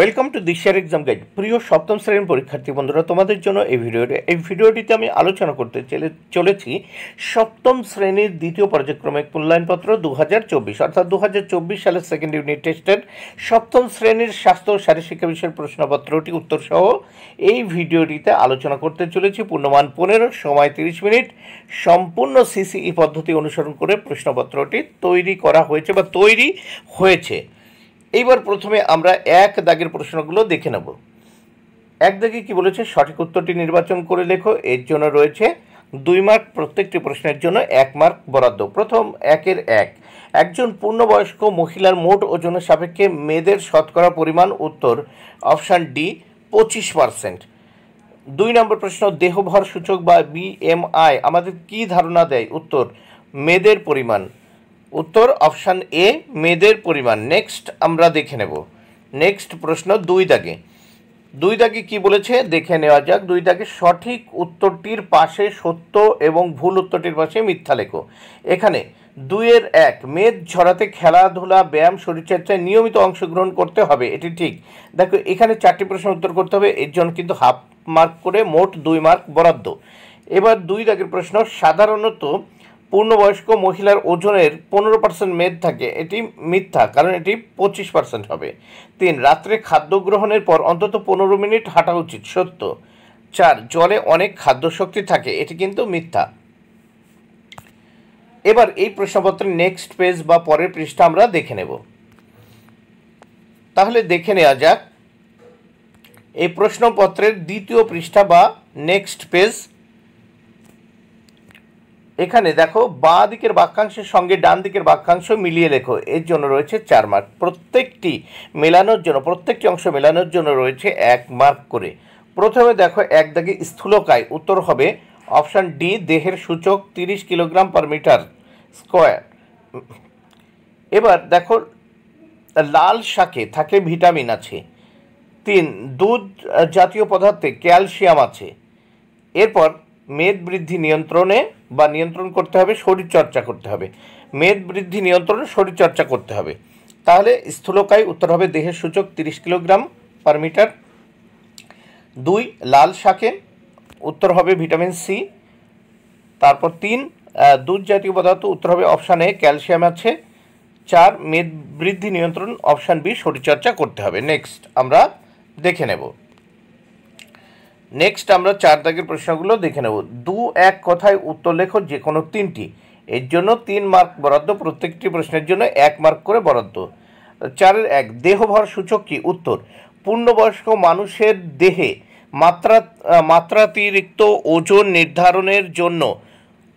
welcome to দিশিয়ার exam guide প্রিয় সপ্তম শ্রেণীর পরীক্ষার্থী বন্ধুরা তোমাদের জন্য এই ভিডিওটি এই ভিডিওটিতে আমি আলোচনা করতে চলেছি সপ্তম শ্রেণীর দ্বিতীয় পর্যায়ক্রমিক মূল্যায়নপত্র দু হাজার চব্বিশ অর্থাৎ দু হাজার চব্বিশ সালের সেকেন্ড ইউনিট টেস্টের সপ্তম শ্রেণীর স্বাস্থ্য ও শারীরশিক্ষা বিষয়ের প্রশ্নপত্রটি উত্তরসহ এই ভিডিওটিতে আলোচনা করতে চলেছি পূর্ণমান পনেরো সময় তিরিশ মিনিট সম্পূর্ণ সিসিই e পদ্ধতি অনুসরণ করে প্রশ্নপত্রটি তৈরি করা হয়েছে বা তৈরি হয়েছে এইবার প্রথমে আমরা এক দাগের প্রশ্নগুলো দেখে নেব এক দাগে কী বলেছে সঠিক উত্তরটি নির্বাচন করে লেখো এর জন্য রয়েছে দুই মার্ক প্রত্যেকটি প্রশ্নের জন্য এক মার্ক বরাদ্দ প্রথম একের এক একজন পূর্ণবয়স্ক মহিলার মোট ওজনের সাপেক্ষে মেয়েদের শতকরা পরিমাণ উত্তর অপশান ডি পঁচিশ পারসেন্ট দুই নম্বর প্রশ্ন দেহভর সূচক বা বিএমআই আমাদের কি ধারণা দেয় উত্তর মেয়েদের পরিমাণ উত্তর অপশান এ মেয়েদের পরিমাণ নেক্সট আমরা দেখে নেব নেক্সট প্রশ্ন দুই দাগে দুই দাগে কি বলেছে দেখে নেওয়া যাক দুই দাগে সঠিক উত্তরটির পাশে সত্য এবং ভুল উত্তরটির পাশে মিথ্যা লেখো এখানে দুইয়ের এক মেদ ঝরাতে খেলাধুলা ব্যায়াম শরীরচর্চায় নিয়মিত অংশগ্রহণ করতে হবে এটি ঠিক দেখো এখানে চারটি প্রশ্ন উত্তর করতে হবে এর জন্য কিন্তু হাফ মার্ক করে মোট দুই মার্ক বরাদ্দ এবার দুই দাগের প্রশ্ন সাধারণত পূর্ণবয়স্ক মহিলার ওজনের পনেরো পার্সেন্ট মেদ থাকে এটি মিথ্যা কারণ এটি পঁচিশ পার্সেন্ট হবে তিন রাত্রে খাদ্য গ্রহণের পর অন্তত পনেরো মিনিট হাঁটা উচিত সত্য চার জলে অনেক খাদ্য শক্তি থাকে এটি কিন্তু মিথ্যা এবার এই প্রশ্নপত্রের নেক্সট পেজ বা পরের পৃষ্ঠা আমরা দেখে নেব তাহলে দেখে নেওয়া যাক এই প্রশ্নপত্রের দ্বিতীয় পৃষ্ঠা বা নেক্সট পেজ এখানে দেখো বাঁ দিকের বাক্যাংশের সঙ্গে ডান দিকের বাক্যাংশ মিলিয়ে লেখো এর জন্য রয়েছে চার মার্ক প্রত্যেকটি মেলানোর জন্য প্রত্যেকটি অংশ মেলানোর জন্য রয়েছে এক মার্ক করে প্রথমে দেখো এক দাগে স্থূলকায় উত্তর হবে অপশান ডি দেহের সূচক তিরিশ কিলোগ্রাম পার মিটার স্কোয়ার এবার দেখো লাল শাকে থাকে ভিটামিন আছে তিন দুধ জাতীয় পদার্থে ক্যালসিয়াম আছে এরপর মেদ বৃদ্ধি নিয়ন্ত্রণে বা নিয়ন্ত্রণ করতে হবে শরীরচর্চা করতে হবে মেদ বৃদ্ধি নিয়ন্ত্রণ শরীরচর্চা করতে হবে তাহলে স্থূলকায় উত্তর হবে দেহের সূচক তিরিশ কিলোগ্রাম পার মিটার দুই লাল শাকে উত্তর হবে ভিটামিন সি তারপর তিন দুধ জাতীয় পদার্থ উত্তর হবে অপশান এ ক্যালসিয়াম আছে চার মেদ বৃদ্ধি নিয়ন্ত্রণ অপশান বি শরীরচর্চা করতে হবে নেক্সট আমরা দেখে নেব নেক্সট আমরা চার দাগের প্রশ্নগুলো দেখে নেব দু এক কথায় উত্তর লেখো যে কোনো তিনটি এর জন্য তিন মার্ক বরাদ্দ প্রত্যেকটি প্রশ্নের জন্য এক মার্ক করে বরাদ্দ চারের এক দেহভর সূচক কি উত্তর পূর্ণবয়স্ক মানুষের দেহে মাত্রা মাত্রাতিরিক্ত ওজন নির্ধারণের জন্য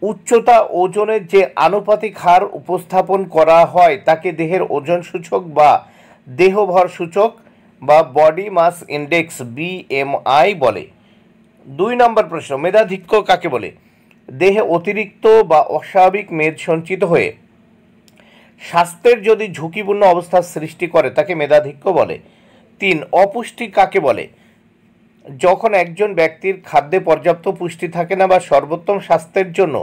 উচ্চতা ওজনের যে আনুপাতিক হার উপস্থাপন করা হয় তাকে দেহের ওজন সূচক বা দেহভর সূচক বা বডি মাস ইন্ডেক্স বিএমআই বলে দুই নম্বর প্রশ্ন মেধাধিক্য কাকে বলে দেহে অতিরিক্ত বা অস্বাভাবিক মেদ সঞ্চিত হয়ে স্বাস্থ্যের যদি ঝুঁকিপূর্ণ অবস্থার সৃষ্টি করে তাকে মেধাধিক্য বলে তিন অপুষ্টি কাকে বলে যখন একজন ব্যক্তির খাদ্যে পর্যাপ্ত পুষ্টি থাকে না বা সর্বোত্তম স্বাস্থ্যের জন্য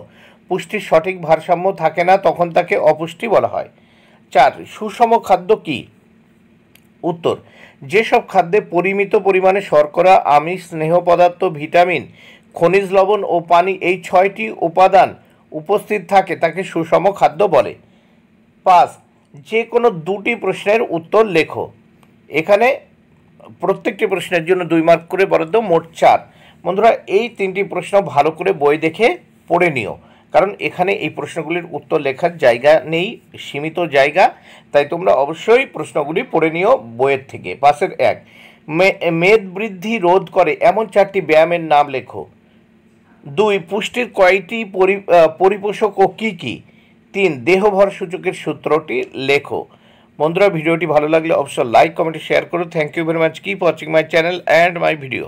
পুষ্টির সঠিক ভারসাম্য থাকে না তখন তাকে অপুষ্টি বলা হয় চার সুষম খাদ্য কী উত্তর যেসব খাদ্যে পরিমিত পরিমাণে শর্করা আমিষ স্নেহ পদার্থ ভিটামিন খনিজ লবণ ও পানি এই ছয়টি উপাদান উপস্থিত থাকে তাকে সুষম খাদ্য বলে পাঁচ যে কোনো দুটি প্রশ্নের উত্তর লেখো এখানে প্রত্যেকটি প্রশ্নের জন্য দুই মার্ক করে বরাদ্দ মোট চার বন্ধুরা এই তিনটি প্রশ্ন ভালো করে বই দেখে পড়ে নিও কারণ এখানে এই প্রশ্নগুলির উত্তর লেখার জায়গা নেই সীমিত জায়গা তাই তোমরা অবশ্যই প্রশ্নগুলি পড়ে নিও বইয়ের থেকে পাশের এক মেদ বৃদ্ধি রোধ করে এমন চারটি ব্যায়ামের নাম লেখো দুই পুষ্টির কয়টি পরিপোষক ও কী কী তিন দেহভর সূচকের সূত্রটি লেখো বন্ধুরা ভিডিওটি ভালো লাগলে অবশ্যই লাইক কমেন্ট শেয়ার করো thank you very much keep watching my channel and my video